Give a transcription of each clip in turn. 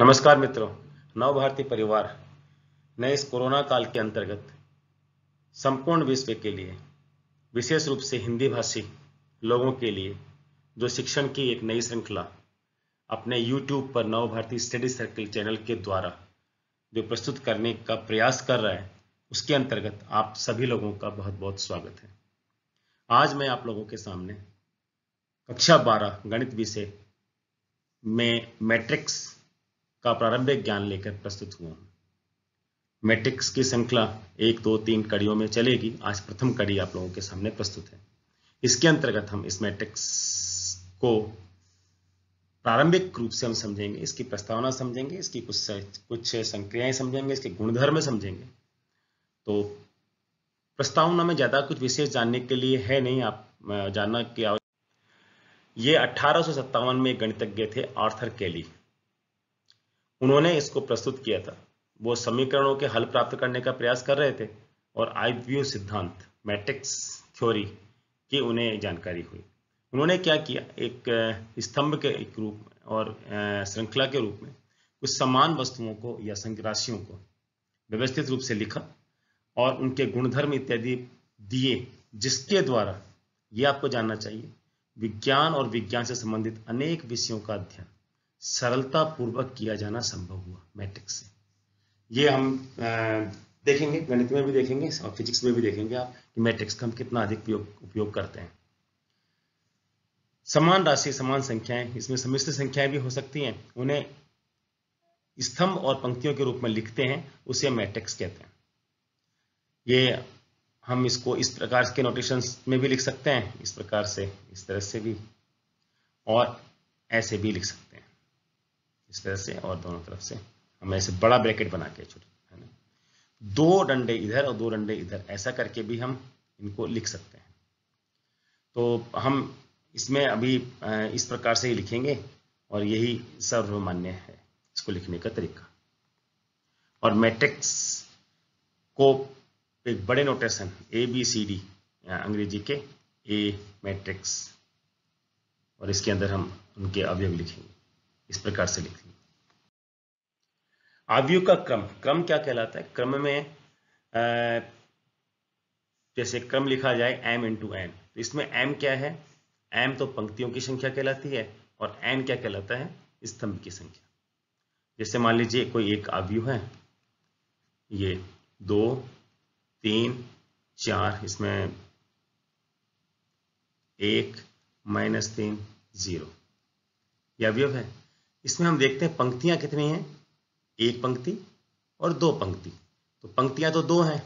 नमस्कार मित्रों नव भारती परिवार ने इस कोरोना काल के अंतर्गत संपूर्ण विश्व के लिए विशेष रूप से हिंदी भाषी लोगों के लिए जो शिक्षण की एक नई श्रृंखला अपने YouTube पर नव भारती स्टडी सर्कल चैनल के द्वारा जो प्रस्तुत करने का प्रयास कर रहा है उसके अंतर्गत आप सभी लोगों का बहुत बहुत स्वागत है आज मैं आप लोगों के सामने कक्षा बारह गणित विषय में मैट्रिक्स का प्रारंभिक ज्ञान लेकर प्रस्तुत हुआ हूं मैट्रिक्स की श्रृंखला एक दो तीन कड़ियों में चलेगी आज प्रथम कड़ी आप लोगों के सामने प्रस्तुत है इसके अंतर्गत हम इस मैट्रिक्स को प्रारंभिक रूप से हम समझेंगे इसकी प्रस्तावना समझेंगे इसकी कुछ कुछ संक्रियाएं समझेंगे इसके गुणधर्म समझेंगे तो प्रस्तावना में ज़्यादा कुछ विशेष जानने के लिए है नहीं आप जानना की आवश्यक ये अठारह में गणितज्ञ थे आर्थर केली उन्होंने इसको प्रस्तुत किया था वो समीकरणों के हल प्राप्त करने का प्रयास कर रहे थे और आईव्यू सिद्धांत मैट्रिक्स थ्योरी की उन्हें जानकारी हुई उन्होंने क्या किया एक स्तंभ के एक रूप में और श्रृंखला के रूप में कुछ समान वस्तुओं को या संराशियों को व्यवस्थित रूप से लिखा और उनके गुणधर्म इत्यादि दिए जिसके द्वारा ये आपको जानना चाहिए विज्ञान और विज्ञान से संबंधित अनेक विषयों का अध्ययन सरलता पूर्वक किया जाना संभव हुआ मैट्रिक्स से ये हम देखेंगे गणित में भी देखेंगे और फिजिक्स में भी देखेंगे आप कि मैट्रिक्स का हम कितना अधिक उपयोग करते हैं समान राशि समान संख्याएं इसमें समिश्र संख्याएं भी हो सकती हैं उन्हें स्तंभ और पंक्तियों के रूप में लिखते हैं उसे मैट्रिक्स कहते हैं ये हम इसको इस प्रकार के नोटेशन में भी लिख सकते हैं इस प्रकार से इस तरह से भी और ऐसे भी लिख सकते हैं इस तरह से और दोनों तरफ से हम ऐसे बड़ा ब्रैकेट बना के छोटे है ना दो डंडे इधर और दो डंडे इधर ऐसा करके भी हम इनको लिख सकते हैं तो हम इसमें अभी इस प्रकार से ही लिखेंगे और यही सर्वमान्य है इसको लिखने का तरीका और मैट्रिक्स को एक बड़े notation A B C D अंग्रेजी के ए मैट्रिक्स और इसके अंदर हम उनके अवयव लिखेंगे इस प्रकार से लिखेंगे आवयु का क्रम क्रम क्या कहलाता है क्रम में जैसे क्रम लिखा जाए एम इंटू एन इसमें एम क्या है एम तो पंक्तियों की संख्या कहलाती है और एन क्या कहलाता है स्तंभ की संख्या जैसे मान लीजिए कोई एक आवयु है ये दो तीन चार इसमें एक माइनस तीन जीरो अवयव है इसमें हम देखते हैं पंक्तियां कितनी हैं एक पंक्ति और दो पंक्ति तो पंक्तियां तो दो हैं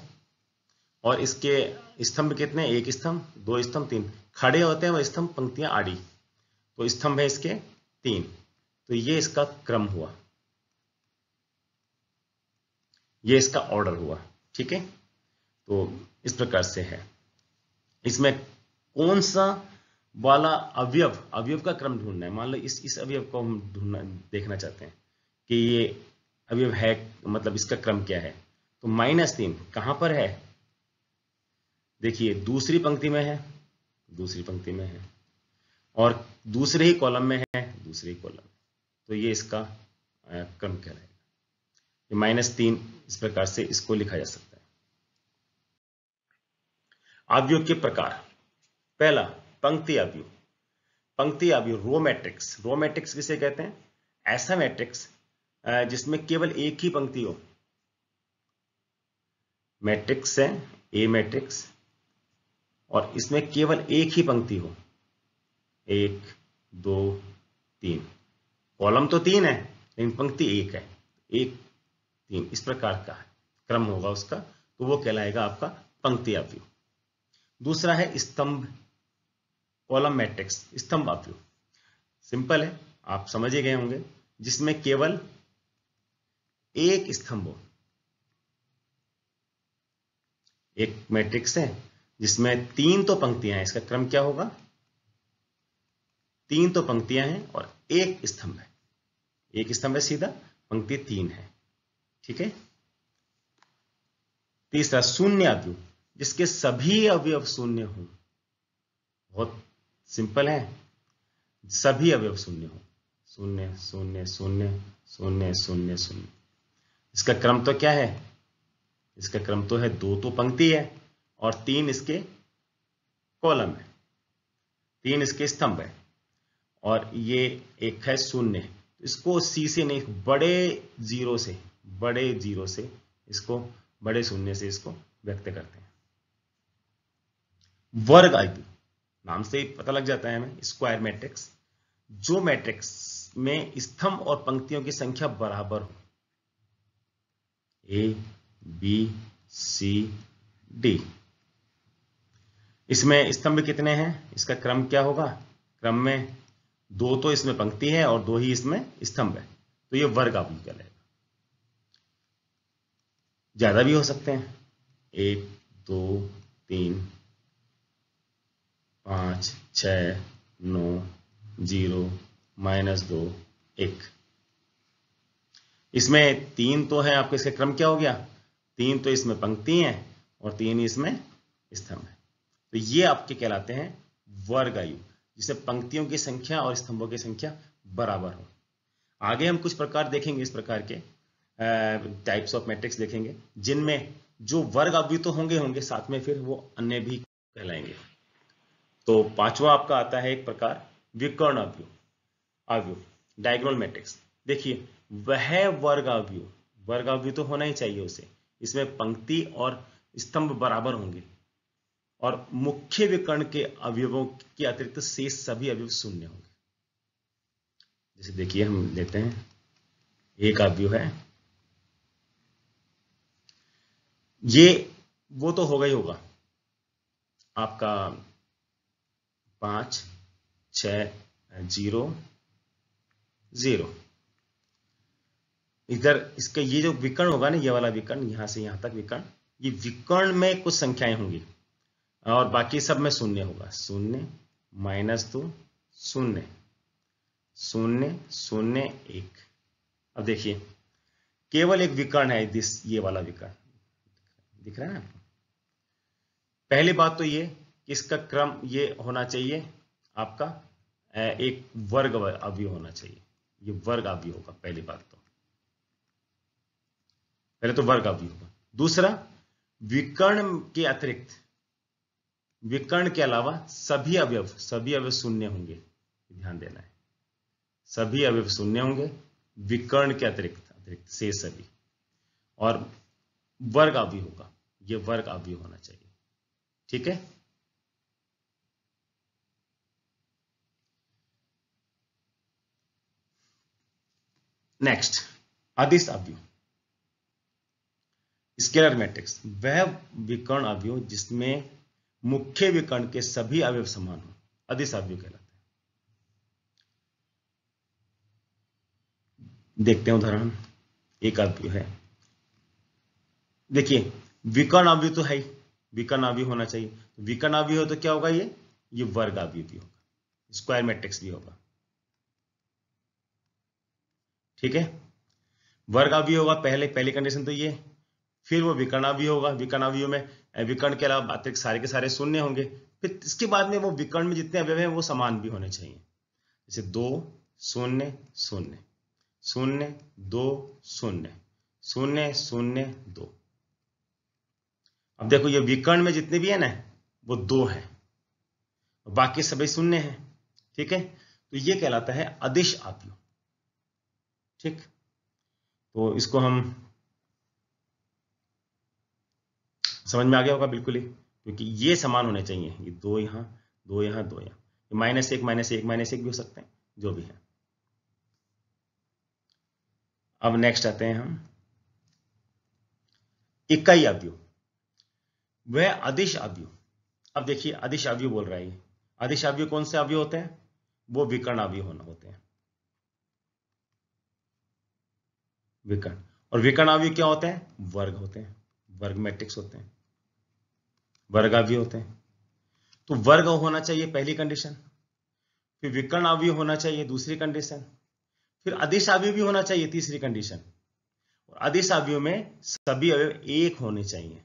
और इसके स्तंभ कितने एक स्तंभ दो स्तंभ तीन खड़े होते हैं वो स्तंभ पंक्तियां आड़ी तो स्तंभ है इसके तीन तो ये इसका क्रम हुआ ये इसका ऑर्डर हुआ ठीक है तो इस प्रकार से है इसमें कौन सा वाला अवयव अवयव का क्रम ढूंढना है मान लो इस इस अवयव को हम ढूंढना देखना चाहते हैं कि ये अब ये है मतलब इसका क्रम क्या है तो माइनस तीन कहां पर है देखिए दूसरी पंक्ति में है दूसरी पंक्ति में है और दूसरे ही कॉलम में है दूसरे ही कॉलम तो ये इसका क्रम क्या रहेगा माइनस तीन इस प्रकार से इसको लिखा जा सकता है आवयोग के प्रकार पहला पंक्ति आवयोग पंक्ति आवयोग रो मैट्रिक्स रो मैट्रिक्स किसे कहते हैं ऐसा मैट्रिक्स जिसमें केवल एक ही पंक्ति हो मैट्रिक्स है ए मैट्रिक्स और इसमें केवल एक ही पंक्ति हो एक दो तीन कॉलम तो तीन है लेकिन पंक्ति एक है एक तीन इस प्रकार का है क्रम होगा उसका तो वो कहलाएगा आपका पंक्ति अव्यू दूसरा है स्तंभ कॉलम मैट्रिक्स स्तंभ अव्यू सिंपल है आप समझ ही गए होंगे जिसमें केवल एक स्तंभ एक मैट्रिक्स है जिसमें तीन तो पंक्तियां हैं इसका क्रम क्या होगा तीन तो पंक्तियां हैं और एक स्तंभ है एक स्तंभ है सीधा पंक्ति तीन है ठीक है तीसरा शून्य अवयव जिसके सभी अवयव शून्य हो बहुत सिंपल है सभी अवयव शून्य हो शून्य शून्य शून्य शून्य शून्य शून्य इसका क्रम तो क्या है इसका क्रम तो है दो तो पंक्ति है और तीन इसके कॉलम है तीन इसके स्तंभ है और ये एक है शून्य इसको सी से नहीं बड़े जीरो से बड़े जीरो से इसको बड़े शून्य से इसको व्यक्त करते हैं वर्ग आयु नाम से ही पता लग जाता है हमें स्क्वायर मैट्रिक्स जो मैट्रिक्स में स्तंभ और पंक्तियों की संख्या बराबर हो ए बी सी डी इसमें स्तंभ कितने हैं इसका क्रम क्या होगा क्रम में दो तो इसमें पंक्ति है और दो ही इसमें स्तंभ है तो ये वर्ग आपको लेगा ज्यादा भी हो सकते हैं एक दो तीन पांच छ नौ जीरो माइनस दो एक इसमें तीन तो है आपके इसका क्रम क्या हो गया तीन तो इसमें पंक्ति है और तीन इसमें स्तंभ है तो ये आपके कहलाते हैं वर्ग आयु जिसे पंक्तियों की संख्या और स्तंभों की संख्या बराबर हो आगे हम कुछ प्रकार देखेंगे इस प्रकार के टाइप्स ऑफ मैट्रिक्स देखेंगे जिनमें जो वर्ग अभी तो होंगे होंगे साथ में फिर वो अन्य भी कहलाएंगे तो पांचवा आपका आता है एक प्रकार विकर्ण अवयव अवयव डायग्रोल मैट्रिक्स देखिए वह वर्गाव्यू वर्गाव्यू तो होना ही चाहिए उसे इसमें पंक्ति और स्तंभ बराबर होंगे और मुख्य विकर्ण के अवयवों के अतिरिक्त शेष सभी अवयव शून्य होंगे जैसे देखिए हम लेते हैं एक अवयव है ये वो तो होगा ही होगा आपका पांच छ जीरो जीरो इधर इसका ये जो विकर्ण होगा ना ये वाला विकर्ण यहां से यहां तक विकर्ण ये विकर्ण में कुछ संख्याएं होंगी और बाकी सब में शून्य होगा शून्य माइनस दो शून्य शून्य शून्य एक अब देखिए केवल एक विकर्ण है दिस ये वाला विकर्ण दिख रहा है ना पहली बात तो ये इसका क्रम ये होना चाहिए आपका एक वर्ग अवयव होना चाहिए ये वर्ग अवयव होगा पहली बात तो पहले तो वर्ग अवयव होगा दूसरा विकर्ण के अतिरिक्त विकर्ण के अलावा सभी अवयव सभी अवयव शून्य होंगे ध्यान देना है सभी अवयव शून्य होंगे विकर्ण के अतिरिक्त अतिरिक्त से सभी और वर्ग अवयव होगा ये वर्ग अवयव होना चाहिए ठीक है नेक्स्ट अदिश अवयव स्केलर मैट्रिक्स वह विकर्ण अवयव जिसमें मुख्य विकर्ण के सभी अवयव समान हो अधिसावयव कहलाते है देखते हैं उदाहरण एक अवयव है देखिए विकर्ण अवयव तो है ही विकर्ण अवयव होना चाहिए तो विकर्ण अवयव हो तो क्या होगा ये ये वर्ग अवयव भी होगा स्क्वायर मैट्रिक्स भी होगा ठीक है वर्ग अवयव होगा पहले पहली कंडीशन तो ये फिर वो विकर्णावी होगा विकर्णावी में विकर्ण के अलावा अतिरिक्त सारे के सारे शून्य होंगे फिर इसके बाद में वो विकर्ण में जितने अवयव हैं वो समान भी होने चाहिए जैसे दो शून्य शून्य शून्य दो शून्य शून्य शून्य दो अब देखो ये विकर्ण में जितने भी है ना वो दो है बाकी सभी शून्य है ठीक है तो ये कहलाता है अदिश आप ठीक तो इसको हम समझ में आ गया होगा बिल्कुल ही क्योंकि ये समान होने चाहिए ये दो यहाँ दो यहाँ दो यहाँ ये माइनस एक माइनस एक माइनस एक भी हो सकते हैं जो भी है अब नेक्स्ट आते हैं हम इकाई अवयु वह अधिश अवयु अब देखिए अधिश अवयु बोल रहा है अधिश अवयु कौन से अवयु होते हैं वो विकर्ण अवयु होना होते हैं विकर्ण और विकर्ण अवयु क्या होते हैं वर्ग होते हैं वर्ग मैट्रिक्स होते हैं वर्ग अवयव होते हैं तो वर्ग होना चाहिए पहली कंडीशन फिर विकर्ण अवयव होना चाहिए दूसरी कंडीशन फिर अदिश अवयव भी होना चाहिए तीसरी कंडीशन और आदेश अवयव में सभी अवयव एक होने चाहिए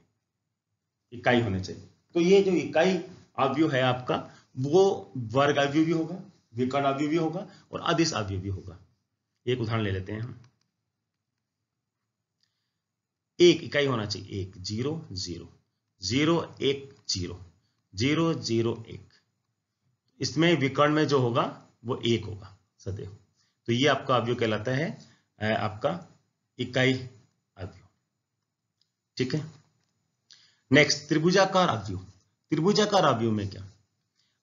इकाई होने चाहिए तो ये जो इकाई अवयव है आपका वो वर्ग अवयव भी होगा विकर्ण अवयव भी होगा और अदिश अवयव भी होगा एक उदाहरण ले लेते हैं हम एक इकाई होना चाहिए एक जीरो जीरो जीरो एक जीरो जीरो जीरो एक इसमें विकर्ण में जो होगा वो एक होगा सदैव तो ये आपका अवयव कहलाता है आपका इकाई अवय ठीक है नेक्स्ट त्रिभुजाकार अवयु त्रिभुजाकार अवयव में क्या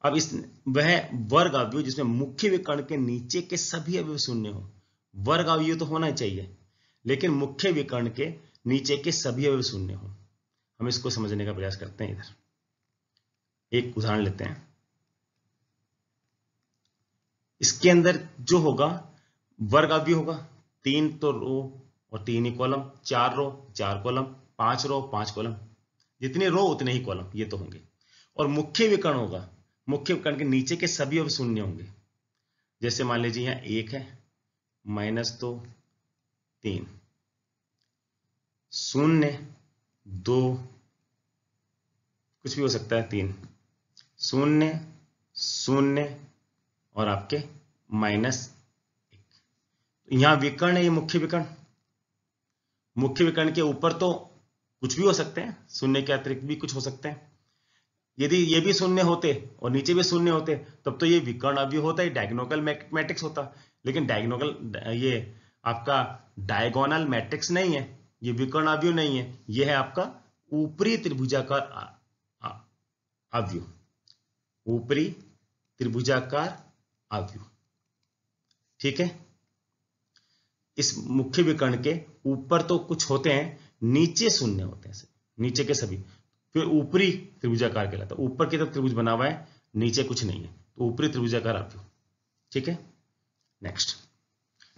अब इस वह वर्ग अवयु जिसमें मुख्य विकर्ण के नीचे के सभी अवयव शून्य हो वर्ग अवयु तो होना चाहिए लेकिन मुख्य विकर्ण के नीचे के सभी अवयव शून्य हो हम इसको समझने का प्रयास करते हैं इधर एक उदाहरण लेते हैं इसके अंदर जो होगा वर्ग अवधि होगा तीन तो रो और तीन ही कॉलम चार रो चार कॉलम पांच रो पांच कॉलम जितने रो उतने ही कॉलम ये तो होंगे और मुख्य विकर्ण होगा मुख्य विकर्ण के नीचे के सभी अब शून्य होंगे जैसे मान लीजिए यहां एक है माइनस दो तीन शून्य दो कुछ भी हो सकता है तीन शून्य शून्य और आपके माइनस एक तो विकर्ण है ये मुख्य विकर्ण मुख्य विकर्ण के ऊपर तो कुछ भी हो सकते हैं शून्य के अतिरिक्त भी कुछ हो सकते हैं यदि ये भी शून्य होते और नीचे भी शून्य होते तब तो ये विकर्ण अभी होता है डायग्नोकल मैट्रिक्स होता लेकिन डायग्नोकल ये आपका डायगोनल मैट्रिक्स नहीं है ये विकर्ण अभी नहीं है यह है आपका ऊपरी त्रिभुजाकार अवयु ऊपरी त्रिभुजाकार अवयु ठीक है इस मुख्य विकर्ण के ऊपर तो कुछ होते हैं नीचे शून्य होते हैं नीचे के सभी फिर ऊपरी त्रिभुजाकार कहलाता है ऊपर की तरफ त्रिभुज बना हुआ है नीचे कुछ नहीं है तो ऊपरी त्रिभुजाकार अवयु ठीक है नेक्स्ट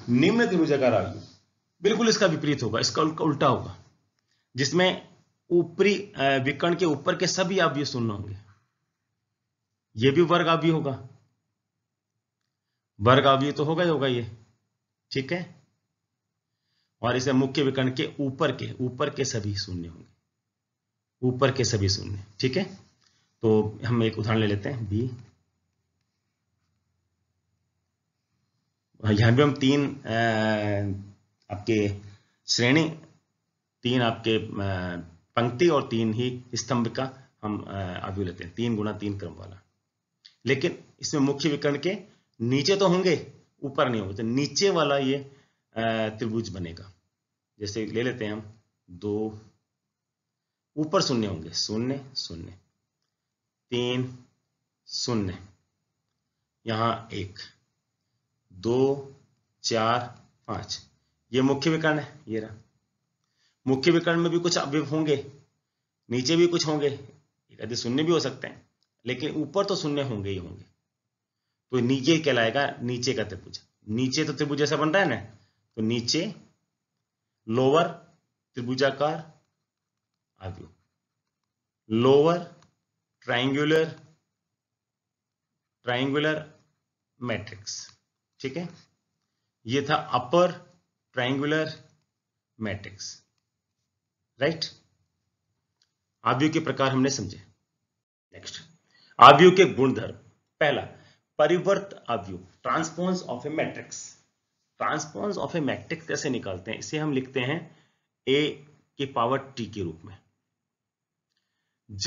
निम्न त्रिभुजाकार अवयु बिल्कुल इसका विपरीत होगा इसका उल्टा होगा जिसमें ऊपरी विकर्ण के ऊपर के सभी ये शून्य होंगे ये भी वर्ग अवयव होगा वर्ग अवयव तो होगा ही होगा ये ठीक है और इसे मुख्य विकर्ण के ऊपर के ऊपर के सभी शून्य होंगे ऊपर के सभी शून्य ठीक है तो हम एक उदाहरण ले लेते हैं बी यहां भी हम तीन आपके श्रेणी तीन आपके पंक्ति और तीन ही स्तंभ का हम आव्यू लेते हैं तीन गुना तीन क्रम वाला लेकिन इसमें मुख्य विकर्ण के नीचे तो होंगे ऊपर नहीं होंगे तो नीचे वाला ये त्रिभुज बनेगा जैसे ले लेते हैं हम दो ऊपर शून्य होंगे शून्य शून्य तीन शून्य यहां एक दो चार पांच ये मुख्य विकर्ण है ये रहा मुख्य विकर्ण में भी कुछ अवयव होंगे नीचे भी कुछ होंगे यदि शून्य भी हो सकते हैं लेकिन ऊपर तो शून्य होंगे ही होंगे तो नीचे कहलाएगा नीचे का त्रिभुज नीचे तो त्रिभुज ऐसा बन रहा है ना तो नीचे लोअर त्रिभुजाकार आव्यू लोअर ट्राइंगुलर ट्राइंगुलर मैट्रिक्स ठीक है ये था अपर ट्राइंगुलर मैट्रिक्स राइट आव्यू के प्रकार हमने समझे नेक्स्ट आवयु के गुणधर्म पहला परिवर्त आव्यू transpose of A matrix transpose of A matrix कैसे निकालते हैं इसे हम लिखते हैं ए के पावर टी के रूप में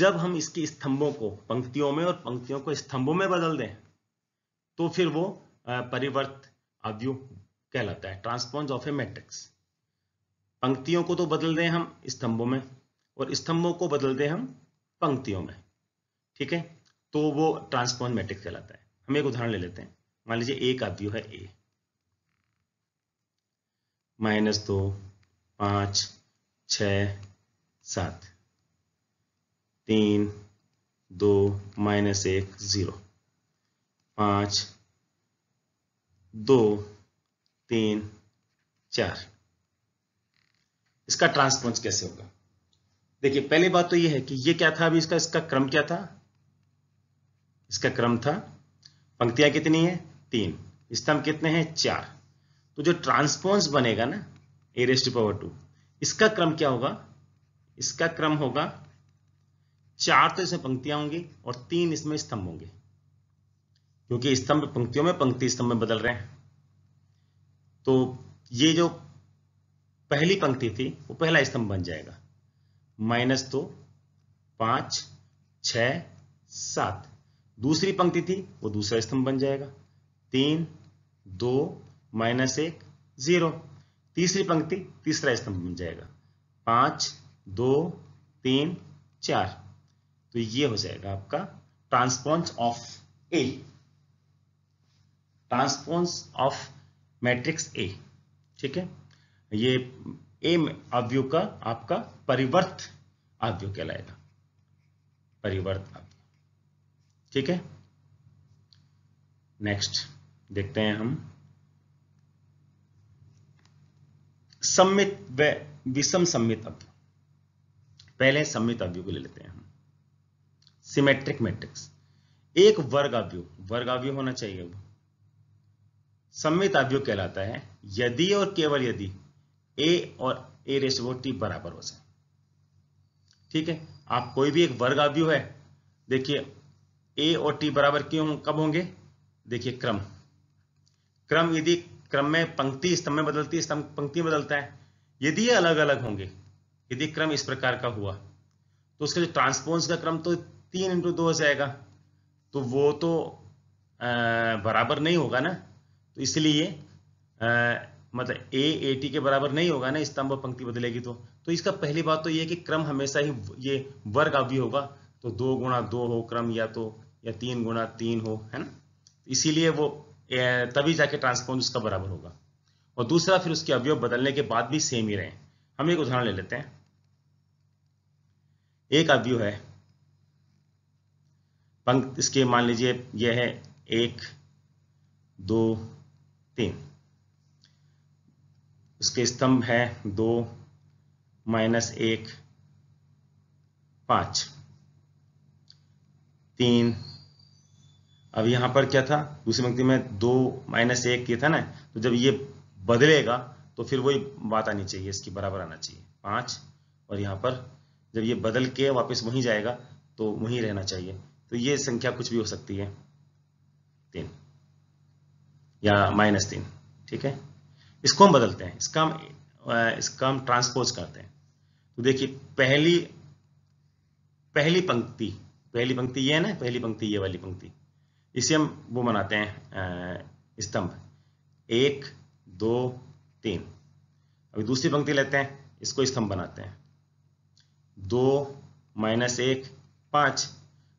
जब हम इसके स्तंभों को पंक्तियों में और पंक्तियों को स्तंभों में बदल दें तो फिर वो परिवर्त आव्यू कहलाता है ट्रांसपोन्स ऑफ ए मैट्रिक्स पंक्तियों को तो बदल दें हम स्तंभों में और स्तंभों को बदल दें हम पंक्तियों में ठीक है तो वो ट्रांसफॉर्म मैट्रिक्स कहलाता है हम एक उदाहरण ले लेते हैं मान लीजिए एक आदि है ए माइनस दो पांच छ सात तीन दो माइनस एक ज़ीरो पांच दो तीन चार इसका ट्रांसपोज कैसे होगा देखिए पहली बात तो यह है कि यह क्या था अभी इसका इसका क्रम क्या था इसका क्रम था पंक्तियां कितनी है तीन स्तंभ कितने हैं चार तो जो ट्रांसपोज बनेगा ना A raise to power two इसका क्रम क्या होगा इसका क्रम होगा चार तो इसमें पंक्तियां होंगी और तीन इसमें स्तंभ होंगे क्योंकि स्तंभ पंक्तियों में पंक्ति स्तंभ में बदल रहे हैं तो ये जो पहली पंक्ति थी वो पहला स्तंभ बन जाएगा माइनस दो पांच छ सात दूसरी पंक्ति थी वो दूसरा स्तंभ बन जाएगा तीन दो माइनस एक जीरो तीसरी पंक्ति तीसरा स्तंभ बन जाएगा पांच दो तीन चार तो ये हो जाएगा आपका transpose of A transpose of matrix A ठीक है ये एम अवयु का आपका परिवर्त अवयव कहलाएगा परिवर्त अवयव ठीक है नेक्स्ट देखते हैं हम सम्मित व विषम सम्मित अवयव पहले सम्मित अवयु को ले लेते हैं हम सिमेट्रिक मैट्रिक्स एक वर्ग अवयु वर्ग अवयु होना चाहिए वो सम्मित अवयव कहलाता है यदि और केवल यदि ए और ए रेसिवो टी बराबर हो जाए ठीक है आप कोई भी एक वर्ग अवयव है देखिए ए और टी बराबर क्यों कब होंगे देखिए क्रम क्रम यदि क्रम में पंक्ति स्तंभ में बदलती स्तंभ पंक्ति में बदलता है यदि ये अलग अलग होंगे यदि क्रम इस प्रकार का हुआ तो उसके जो ट्रांसपोन्स का क्रम तो तीन इंटू दो हो जाएगा तो वो तो आ, बराबर नहीं होगा ना तो इसलिए मतलब ए ए टी के बराबर नहीं होगा ना स्तंभ पंक्ति बदलेगी तो तो इसका पहली बात तो ये कि क्रम हमेशा ही ये वर्ग अवधि होगा तो दो गुणा दो हो क्रम या तो या तीन गुणा तीन हो है ना इसीलिए वो तभी जाके ट्रांसफॉर्म उसका बराबर होगा और दूसरा फिर उसके अवयव बदलने के बाद भी सेम ही रहे हम एक उदाहरण ले लेते हैं एक अवयव है पंक्ति इसके मान लीजिए यह है एक दो तीन उसके स्तंभ हैं दो माइनस एक पांच तीन अब यहां पर क्या था दूसरी पंक्ति में दो माइनस एक ये था ना तो जब ये बदलेगा तो फिर वही बात आनी चाहिए इसकी बराबर आना चाहिए पांच और यहां पर जब ये बदल के वापस वहीं जाएगा तो वहीं रहना चाहिए तो ये संख्या कुछ भी हो सकती है तीन या माइनस तीन ठीक है इसको हम बदलते हैं इसका हम इसका हम ट्रांसपोज करते हैं तो देखिए पहली पहली पंक्ति पहली पंक्ति ये है ना पहली पंक्ति ये वाली पंक्ति इसे हम वो बनाते हैं स्तंभ एक दो तीन अभी दूसरी पंक्ति लेते हैं इसको स्तंभ बनाते हैं दो माइनस एक पाँच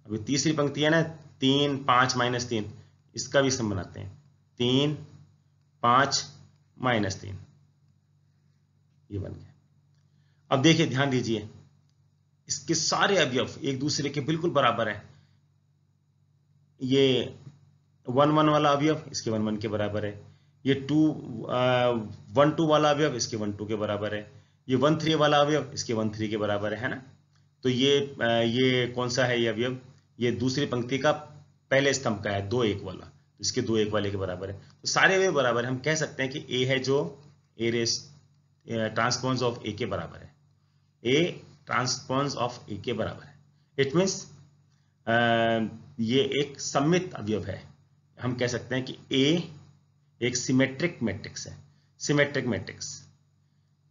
अभी तीसरी पंक्ति है ना तीन पाँच माइनस तीन इसका भी स्तंभ बनाते हैं तीन पाँच माइनस तीन ये बन गया अब देखिए ध्यान दीजिए इसके सारे अवयव एक दूसरे के बिल्कुल बराबर है ये वन वन वाला अवयव इसके वन वन के बराबर है ये टू वन टू वाला अवयव इसके वन टू के बराबर है ये वन थ्री वाला अवयव इसके वन थ्री के बराबर है ना तो ये आ, ये कौन सा है ये अवयव ये दूसरी पंक्ति का पहले स्तंभ का है दो एक वाला इसके दो एक वाले के बराबर है तो सारे वे बराबर है हम कह सकते हैं कि ए है जो ए रेस ट्रांसपॉन्स ऑफ ए के बराबर है ए ट्रांसपॉन्स ऑफ ए के बराबर है इट मीन्स ये एक सम्मित अवयव है हम कह सकते हैं कि ए एक सिमेट्रिक मैट्रिक्स है सिमेट्रिक मैट्रिक्स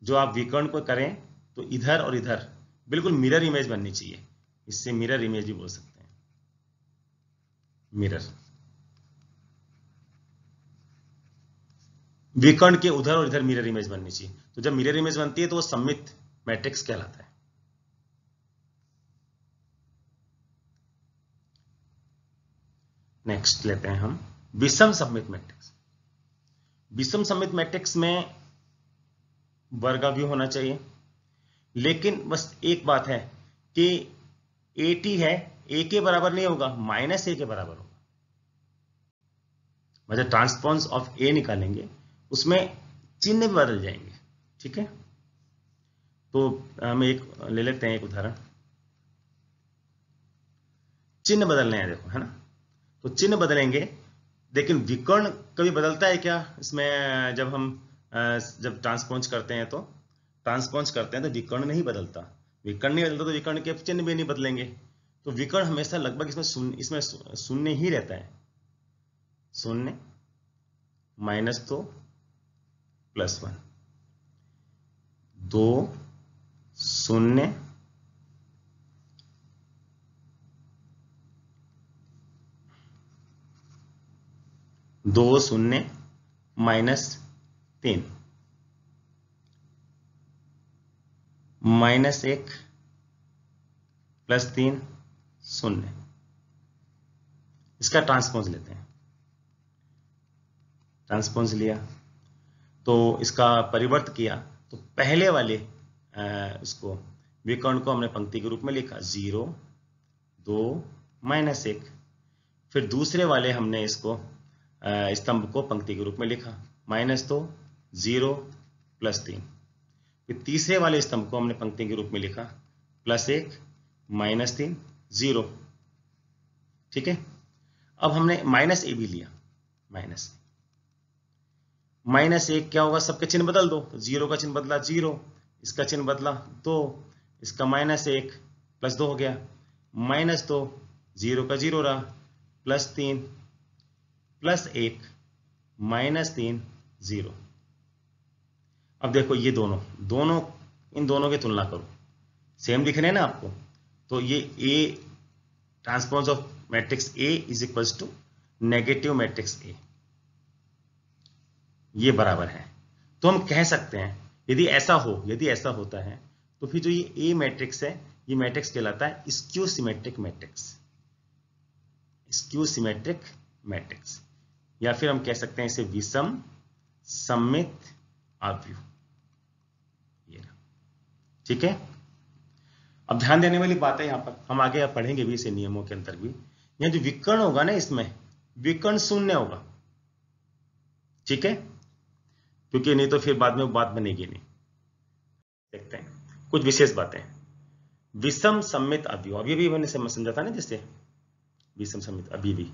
जो आप विकर्ण को करें तो इधर और इधर बिल्कुल मिरर इमेज बननी चाहिए इससे मिरर इमेज भी बोल सकते हैं मिरर विकर्ण के उधर और इधर मिरर इमेज बननी चाहिए तो जब मिरर इमेज बनती है तो वो सम्मित मैट्रिक्स कहलाता है नेक्स्ट लेते हैं हम विषम सम्मित मैट्रिक्स विषम सम्मित मैट्रिक्स में भी होना चाहिए लेकिन बस एक बात है कि ए टी है ए के बराबर नहीं होगा माइनस ए के बराबर होगा मतलब ट्रांसपॉन्स ऑफ ए निकालेंगे उसमें चिन्ह बदल जाएंगे ठीक है तो हम एक ले लेते हैं एक उदाहरण चिन्ह बदलने हैं देखो है ना तो चिन्ह बदलेंगे लेकिन विकर्ण कभी बदलता है क्या इसमें जब हम जब ट्रांसपोज करते हैं तो ट्रांसपोज करते हैं तो विकर्ण नहीं बदलता विकर्ण नहीं बदलता तो विकर्ण के चिन्ह भी नहीं बदलेंगे तो विकर्ण हमेशा लगभग इसमें सुन, इसमें शून्य ही रहता है शून्य माइनस तो प्लस वन दो शून्य दो शून्य माइनस तीन माइनस एक प्लस तीन शून्य इसका ट्रांसपोज लेते हैं ट्रांसपोज लिया तो इसका परिवर्त किया तो पहले वाले इसको विकर्ण को हमने पंक्ति के रूप में लिखा जीरो दो माइनस एक फिर दूसरे वाले हमने इसको स्तंभ को पंक्ति के रूप में लिखा माइनस दो जीरो प्लस तीन फिर तीसरे वाले स्तंभ को हमने पंक्ति के रूप में लिखा प्लस एक माइनस तीन जीरो ठीक है अब हमने माइनस ए भी लिया माइनस माइनस एक क्या होगा सबके चिन्ह बदल दो तो जीरो का चिन्ह बदला जीरो इसका चिन्ह बदला दो तो, इसका माइनस एक प्लस दो हो गया माइनस दो जीरो का जीरो रहा प्लस तीन प्लस एक माइनस तीन जीरो अब देखो ये दोनों दोनों इन दोनों की तुलना करो सेम दिख रहे हैं ना आपको तो ये A transpose of matrix A is equals to negative matrix A ये बराबर है तो हम कह सकते हैं यदि ऐसा हो यदि ऐसा होता है तो फिर जो ये ए मैट्रिक्स है ये मैट्रिक्स कहलाता है skew symmetric matrix skew symmetric matrix या फिर हम कह सकते हैं इसे विषम सम्मित आव्यू ये ठीक है अब ध्यान देने वाली बात है यहां पर हम आगे पढ़ेंगे भी इसे नियमों के अंतर भी यहां जो विकर्ण होगा ना इसमें विकर्ण शून्य होगा ठीक है क्योंकि नहीं तो फिर बाद में बात बनेगी नहीं देखते हैं कुछ विशेष बातें विषम सम्मित अभी अभी भी मैंने समझा था ना जिससे विषम सम्मित अभी भी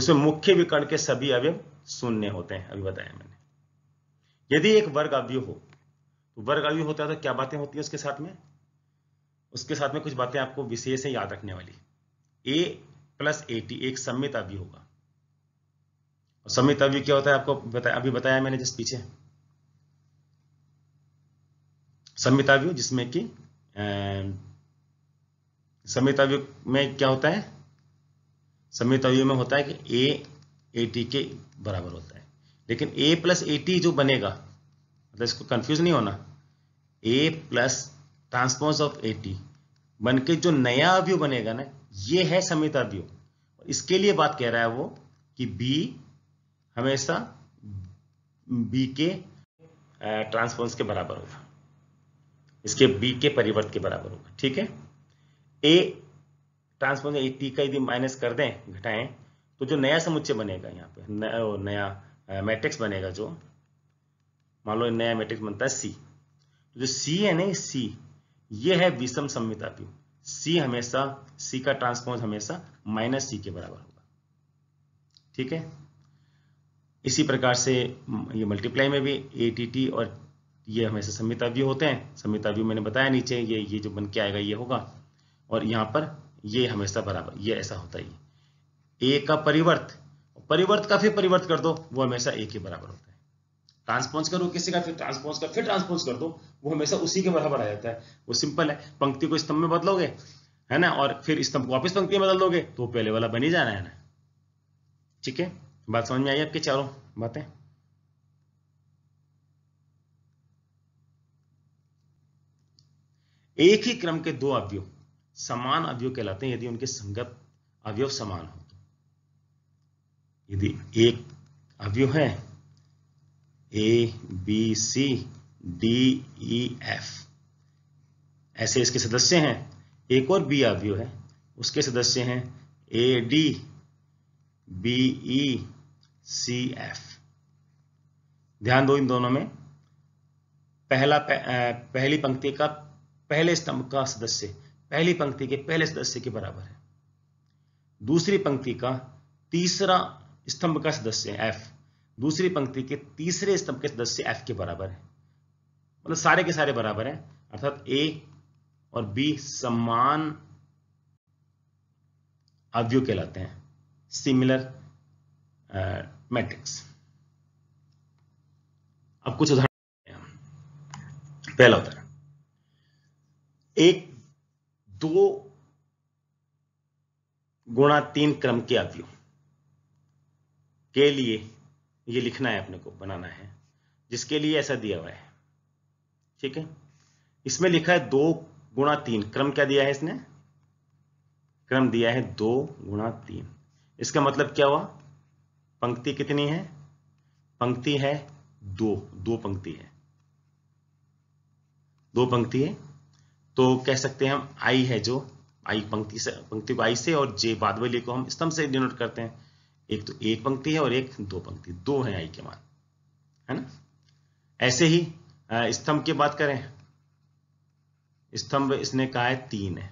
उसमें मुख्य विकर्ण के सभी अवयव शून्य होते हैं अभी बताया मैंने यदि एक वर्ग अवय हो तो वर्ग अवय होता है तो क्या बातें होती है उसके साथ में उसके साथ में कुछ बातें आपको विशेष है याद रखने वाली ए प्लस ए टी एक सम्मित अवयव होगा और सम्मित अवयव क्या होता है आपको बता, अभी बताया मैंने जिस पीछे संहिता व्यू जिसमें कि संहिता व्यू में क्या होता है संहिता व्यू में होता है कि ए ए टी के बराबर होता है लेकिन ए प्लस ए टी जो बनेगा मतलब इसको कंफ्यूज नहीं होना A plus transpose of A T बन के जो नया व्यू बनेगा ना ये है संहिता व्यू इसके लिए बात कह रहा है वो कि बी हमेशा बी के ट्रांसपोज के बराबर होगा इसके बी के परिवर्त के बराबर होगा ठीक है ए ट्रांसफॉर्म ए टी का यदि माइनस कर दें घटाएं तो जो नया समुच्चय बनेगा यहाँ पे न, नया मैट्रिक्स बनेगा जो मान लो नया मैट्रिक्स बनता है सी तो जो सी है ना सी ये है विषम संहितापी सी हमेशा सी का ट्रांसफॉर्म हमेशा माइनस सी के बराबर होगा ठीक है इसी प्रकार से ये मल्टीप्लाई में भी ए टी टी और ये हमेशा संहिता व्यू होते हैं संहिता व्यू मैंने बताया नीचे ये ये जो बन के आएगा ये होगा और यहाँ पर ये हमेशा बराबर ये ऐसा होता ही ए का परिवर्त परिवर्त का फिर परिवर्त कर दो वो हमेशा ए के बराबर होता है ट्रांसपोज करो किसी का फिर ट्रांसपोज कर फिर ट्रांसपोज कर दो वो हमेशा उसी के बराबर आ जाता है वो सिंपल है पंक्ति को स्तंभ में बदलोगे है ना और फिर स्तंभ को वापस पंक्ति में बदल दोगे तो पहले वाला बन ही जाना है ना ठीक है बात समझ में आई आपके चारों बातें एक ही क्रम के दो अवयव समान अवयव कहलाते हैं यदि उनके संगत अवयव समान हो तो। यदि एक अवयव है A B C D E F ऐसे इसके सदस्य हैं एक और बी अवयव है उसके सदस्य हैं A D B E C F ध्यान दो इन दोनों में पहला पह, पहली पंक्ति का पहले स्तंभ का सदस्य पहली पंक्ति के पहले सदस्य के बराबर है दूसरी पंक्ति का तीसरा स्तंभ का सदस्य एफ दूसरी पंक्ति के तीसरे स्तंभ के सदस्य एफ के बराबर है मतलब सारे के सारे बराबर हैं अर्थात ए और बी समान अवयु कहलाते हैं सिमिलर मैट्रिक्स uh, अब कुछ उदाहरण पहला उदाहरण एक दो गुणा तीन क्रम के अवयव के लिए ये लिखना है अपने को बनाना है जिसके लिए ऐसा दिया हुआ है ठीक है इसमें लिखा है दो गुणा तीन क्रम क्या दिया है इसने क्रम दिया है दो गुणा तीन इसका मतलब क्या हुआ पंक्ति कितनी है पंक्ति है दो दो पंक्ति है दो पंक्ति है तो कह सकते हैं हम आई है जो आई पंक्ति से पंक्ति को आई से और जे बाद वाले को हम स्तंभ से डिनोट करते हैं एक तो एक पंक्ति है और एक दो पंक्ति दो है आई के मान है ना ऐसे ही स्तंभ की बात करें स्तंभ इसने कहा है तीन है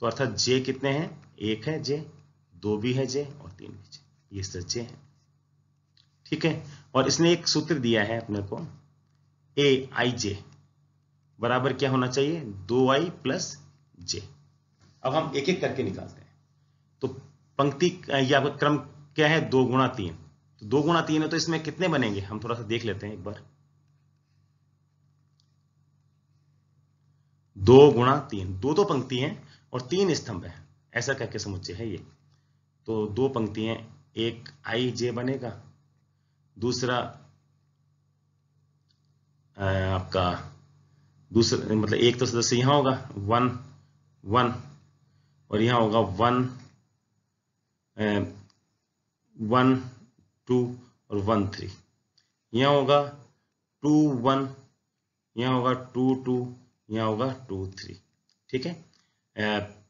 तो अर्थात जे कितने हैं एक है जे दो भी है जे और तीन भी जे ये सच्चे हैं ठीक है और इसने एक सूत्र दिया है अपने को ए आई जे बराबर क्या होना चाहिए दो वाई प्लस जे अब हम एक एक करके निकालते हैं तो पंक्ति या क्रम क्या है दो गुणा तीन तो दो गुणा तीन है तो इसमें कितने बनेंगे हम थोड़ा सा देख लेते हैं एक बार दो गुणा तीन दो दो तो पंक्ति हैं और तीन स्तंभ हैं ऐसा करके समुच्चय है ये तो दो पंक्ति हैं एक आई जे बनेगा दूसरा आपका दूसरा मतलब एक तो सदस्य यहां होगा वन वन और यहां होगा वन वन टू और वन थ्री यहां होगा टू वन यहां होगा टू टू यहां होगा टू थ्री ठीक है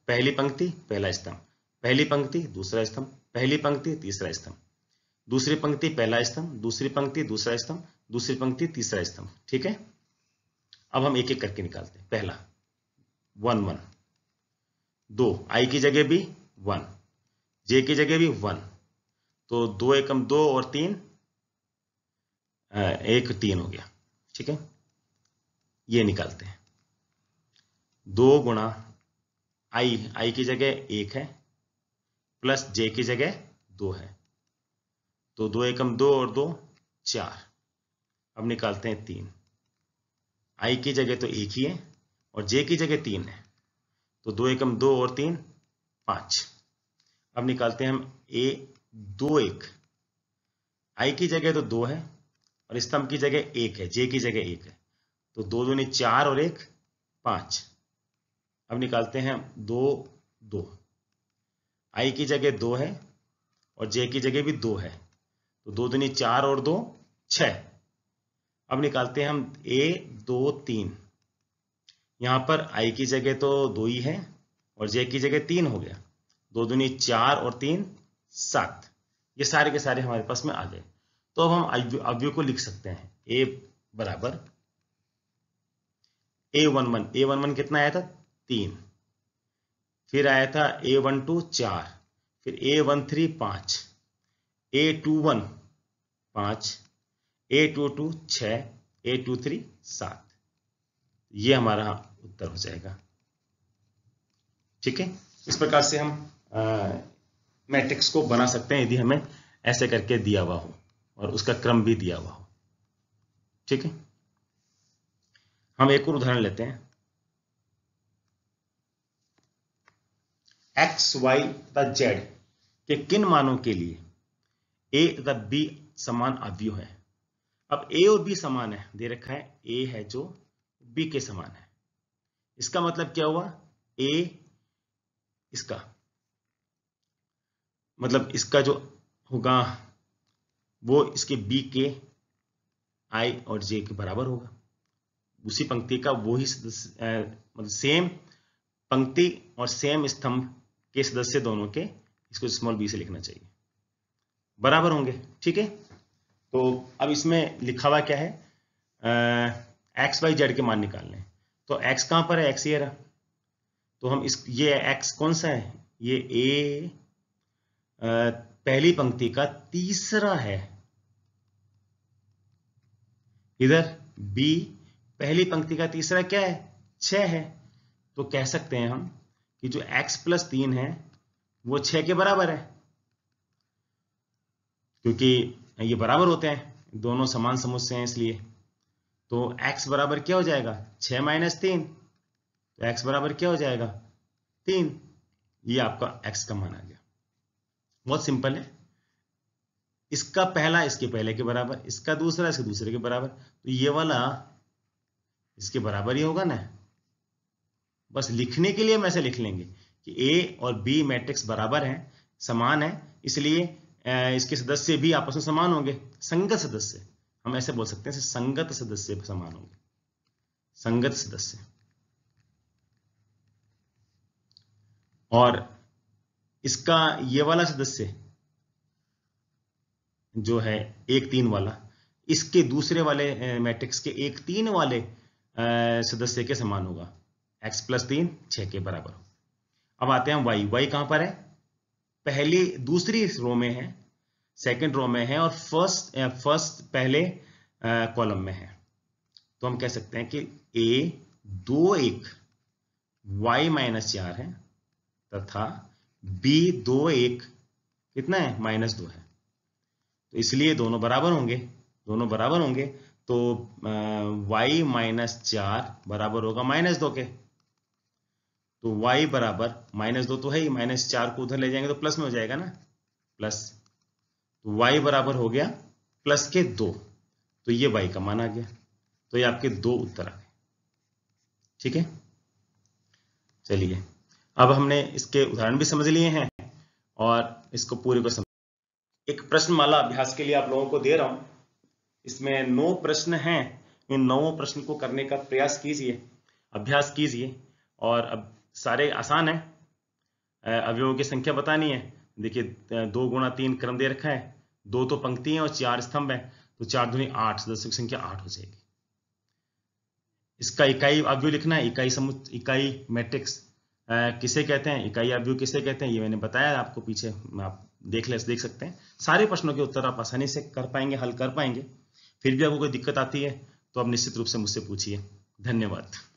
पहली पंक्ति पहला स्तंभ पहली पंक्ति दूसरा स्तंभ पहली पंक्ति तीसरा स्तंभ दूसरी पंक्ति पहला स्तंभ दूसरी पंक्ति दूसरा स्तंभ दूसरी पंक्ति तीसरा स्तंभ ठीक है अब हम एक एक करके निकालते हैं पहला वन वन दो आई की जगह भी वन जे की जगह भी वन तो दो एकम दो और तीन एक तीन हो गया ठीक है ये निकालते हैं दो गुणा आई आई की जगह एक है प्लस जे की जगह दो है तो दो एकम दो और दो चार अब निकालते हैं तीन आई की जगह तो एक ही है और जे की जगह तीन है तो दो एकम दो और तीन पांच अब निकालते हैं हम ए दो एक आई की जगह तो दो है और स्तंभ की जगह एक है जे की जगह एक है तो दो दूनी चार और एक पांच अब निकालते हैं दो दो आई की जगह दो है और जे की जगह भी दो है तो दो दूनी चार और दो छह अब निकालते हैं हम ए दो तीन यहां पर आई की जगह तो दो ही है और जे की जगह तीन हो गया दो दूनी चार और तीन सात ये सारे के सारे हमारे पास में आ गए तो अब हम अव्यू को लिख सकते हैं ए बराबर A one one A one one कितना आया था तीन फिर आया था ए वन टू चार फिर ए वन थ्री पांच ए टू वन पांच ए टू टू छ ए टू थ्री सात ये हमारा उत्तर हो जाएगा ठीक है इस प्रकार से हम मैट्रिक्स को बना सकते हैं यदि हमें ऐसे करके दिया हुआ हो और उसका क्रम भी दिया हुआ हो ठीक है हम एक और उदाहरण लेते हैं एक्स वाई तथा जेड के किन मानों के लिए ए तथा बी समान अवयव है अब ए और बी समान है दे रखा है ए है जो बी के समान है इसका मतलब क्या हुआ ए इसका मतलब इसका जो होगा वो इसके बी के आई और जे के बराबर होगा उसी पंक्ति का वो ही मतलब सेम पंक्ति और सेम स्तंभ के सदस्य दोनों के इसको स्मॉल बी से लिखना चाहिए बराबर होंगे ठीक है तो अब इसमें लिखा हुआ क्या है एक्स वाई जेड के मान निकालने तो एक्स कहाँ पर है एक्स ये रहा तो हम इस ये एक्स कौन सा है ये ए पहली पंक्ति का तीसरा है इधर बी पहली पंक्ति का तीसरा क्या है छ है तो कह सकते हैं हम कि जो x प्लस तीन है वो छ के बराबर है क्योंकि ये बराबर होते हैं दोनों समान समुच्चय हैं इसलिए तो x बराबर क्या हो जाएगा छ माइनस तीन तो x बराबर क्या हो जाएगा तीन ये आपका x का मान आ गया बहुत सिंपल है इसका पहला इसके पहले के बराबर इसका दूसरा इसके दूसरे के बराबर तो ये वाला इसके बराबर ही होगा ना बस लिखने के लिए हम ऐसे लिख लेंगे कि a और b मैट्रिक्स बराबर हैं समान है इसलिए इसके सदस्य भी आपस में समान होंगे संगत सदस्य हम ऐसे बोल सकते हैं संगत सदस्य समान होंगे संगत सदस्य और इसका ये वाला सदस्य जो है एक तीन वाला इसके दूसरे वाले मैट्रिक्स के एक तीन वाले सदस्य के समान होगा एक्स प्लस तीन छ के बराबर अब आते हैं वाई वाई कहां पर है पहली दूसरी रो में है सेकंड रो में है और फर्स्ट फर्स्ट पहले कॉलम में है तो हम कह सकते हैं कि ए दो एक वाई माइनस चार है तथा बी दो एक कितना है माइनस दो है तो इसलिए दोनों बराबर होंगे दोनों बराबर होंगे तो वाई माइनस चार बराबर होगा माइनस दो के तो y बराबर माइनस दो तो है ही माइनस चार को उधर ले जाएंगे तो प्लस में हो जाएगा ना प्लस तो y बराबर हो गया प्लस के दो तो ये y का मान आ गया तो ये आपके दो उत्तर आ गए ठीक है चलिए अब हमने इसके उदाहरण भी समझ लिए हैं और इसको पूरे को समझ एक प्रश्न माला अभ्यास के लिए आप लोगों को दे रहा हूं इसमें नौ प्रश्न हैं इन नौ प्रश्न को करने का प्रयास कीजिए अभ्यास कीजिए और अब सारे आसान है अवयवों की संख्या बतानी है देखिए दो गुणा तीन क्रम दे रखा है दो तो पंक्ति है और चार स्तंभ है तो चार दूनी आठ की संख्या आठ हो जाएगी इसका इकाई अवयव लिखना है इकाई समुच इकाई मैट्रिक्स किसे कहते हैं इकाई अवयव किसे कहते हैं ये मैंने बताया आपको पीछे आप देख ले देख सकते हैं सारे प्रश्नों के उत्तर आप आसानी से कर पाएंगे हल कर पाएंगे फिर भी आपको कोई दिक्कत आती है तो आप निश्चित रूप से मुझसे पूछिए धन्यवाद